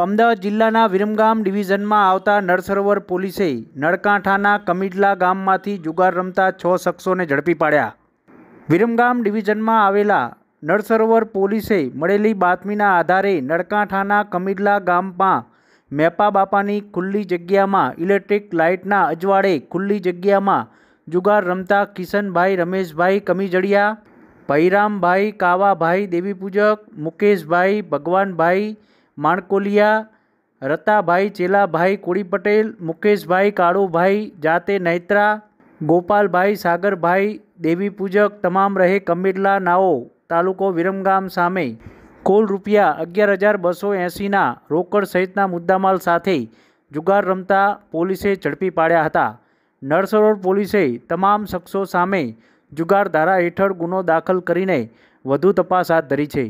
અમદાવાદ જિલ્લાના વિરમગામ ડિવિઝનમાં આવતા નળસરોવર પોલીસે નળકાંઠાના કમિડલા ગામમાંથી જુગાર રમતા છ શખ્સોને ઝડપી પાડ્યા વિરમગામ ડિવિઝનમાં આવેલા નળસરોવર પોલીસે મળેલી બાતમીના આધારે નળકાંઠાના કમિડલા ગામમાં મેપા બાપાની ખુલ્લી જગ્યામાં ઇલેક્ટ્રિક લાઇટના અજવાળે ખુલ્લી જગ્યામાં જુગાર રમતા કિશનભાઈ રમેશભાઈ કમીજડિયા ભૈરામભાઈ કાવાભાઈ દેવીપૂજક મુકેશભાઈ ભગવાનભાઈ માણકોલિયા રતાભાઈ ચેલાભાઈ કોળી પટેલ મુકેશભાઈ કાળુભાઈ જાતે નૈત્રા ગોપાલભાઈ સાગરભાઈ દેવી પૂજક તમામ રહે કમેડલા નાઓ તાલુકો વિરમગામ સામે કુલ રૂપિયા અગિયાર હજાર બસો એંસીના રોકડ સહિતના મુદ્દામાલ સાથે જુગાર રમતા પોલીસે ઝડપી પાડ્યા હતા નરસરોડ પોલીસે તમામ શખ્સો સામે જુગાર ધારા હેઠળ ગુનો દાખલ કરીને વધુ તપાસ હાથ ધરી છે